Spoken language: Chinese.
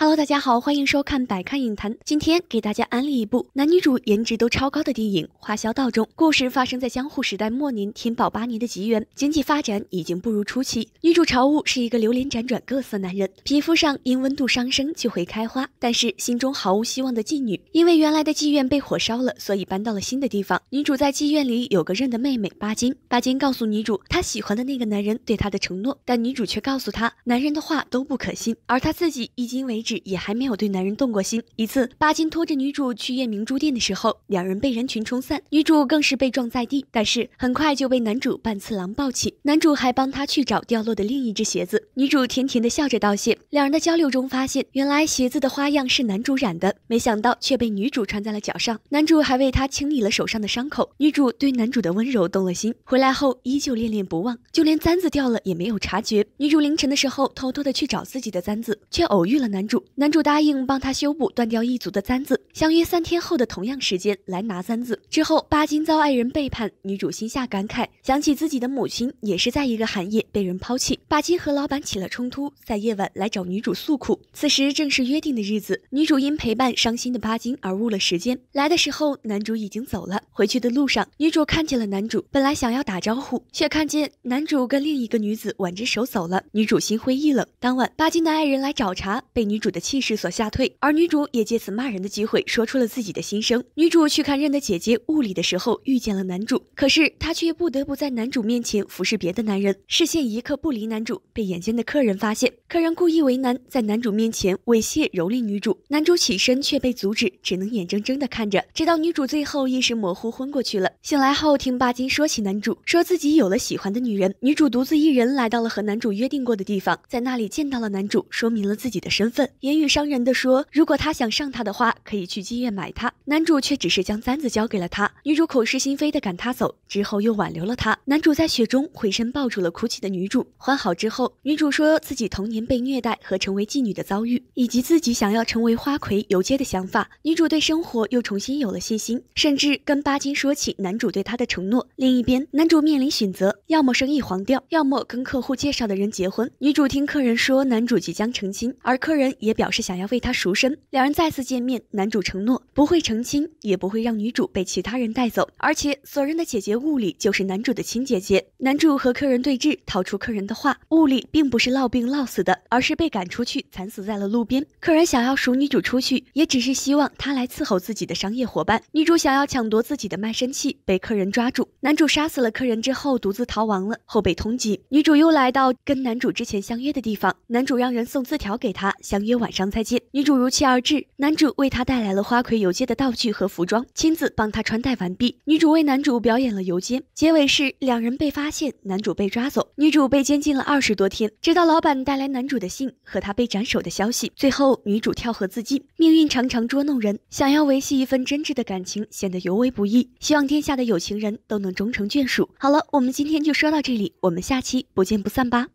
Hello，大家好，欢迎收看百看影坛。今天给大家安利一部男女主颜值都超高的电影《花销道中》。故事发生在江户时代末年天保八年的吉原，经济发展已经步入初期。女主朝雾是一个流连辗转各色男人，皮肤上因温度上升就会开花，但是心中毫无希望的妓女。因为原来的妓院被火烧了，所以搬到了新的地方。女主在妓院里有个认的妹妹巴金。巴金告诉女主，她喜欢的那个男人对她的承诺，但女主却告诉她，男人的话都不可信，而她自己已经为。也还没有对男人动过心。一次，巴金拖着女主去夜明珠店的时候，两人被人群冲散，女主更是被撞在地，但是很快就被男主半次郎抱起。男主还帮他去找掉落的另一只鞋子，女主甜甜的笑着道谢。两人的交流中发现，原来鞋子的花样是男主染的，没想到却被女主穿在了脚上。男主还为她清理了手上的伤口，女主对男主的温柔动了心，回来后依旧恋恋不忘，就连簪子掉了也没有察觉。女主凌晨的时候偷偷的去找自己的簪子，却偶遇了男主。男主答应帮他修补断掉一族的簪子，相约三天后的同样时间来拿簪子。之后，巴金遭爱人背叛，女主心下感慨，想起自己的母亲也是在一个寒夜被人抛弃。巴金和老板起了冲突，在夜晚来找女主诉苦。此时正是约定的日子，女主因陪伴伤心的巴金而误了时间。来的时候，男主已经走了。回去的路上，女主看见了男主，本来想要打招呼，却看见男主跟另一个女子挽着手走了。女主心灰意冷。当晚，巴金的爱人来找茬，被女主。的气势所吓退，而女主也借此骂人的机会说出了自己的心声。女主去看认的姐姐物理的时候遇见了男主，可是她却不得不在男主面前服侍别的男人，视线一刻不离男主，被眼尖的客人发现。客人故意为难，在男主面前猥亵蹂躏女主。男主起身却被阻止，只能眼睁睁的看着，直到女主最后意识模糊昏过去了。醒来后听巴金说起男主，说自己有了喜欢的女人。女主独自一人来到了和男主约定过的地方，在那里见到了男主，说明了自己的身份。言语伤人的说，如果他想上她的话，可以去妓院买她。男主却只是将簪子交给了她。女主口是心非的赶他走，之后又挽留了他。男主在雪中回身抱住了哭泣的女主。欢好之后，女主说自己童年被虐待和成为妓女的遭遇，以及自己想要成为花魁游街的想法。女主对生活又重新有了信心，甚至跟巴金说起男主对她的承诺。另一边，男主面临选择，要么生意黄掉，要么跟客户介绍的人结婚。女主听客人说男主即将成亲，而客人也。也表示想要为他赎身，两人再次见面，男主承诺不会成亲，也不会让女主被其他人带走。而且所人的姐姐物理就是男主的亲姐姐。男主和客人对峙，逃出客人的话，物理并不是落病落死的，而是被赶出去惨死在了路边。客人想要赎女主出去，也只是希望她来伺候自己的商业伙伴。女主想要抢夺自己的卖身契，被客人抓住。男主杀死了客人之后，独自逃亡了，后被通缉。女主又来到跟男主之前相约的地方，男主让人送字条给他相约。晚上再见。女主如期而至，男主为她带来了花魁游街的道具和服装，亲自帮她穿戴完毕。女主为男主表演了游街，结尾是两人被发现，男主被抓走，女主被监禁了二十多天。直到老板带来男主的信和他被斩首的消息，最后女主跳河自尽。命运常常捉弄人，想要维系一份真挚的感情，显得尤为不易。希望天下的有情人都能终成眷属。好了，我们今天就说到这里，我们下期不见不散吧。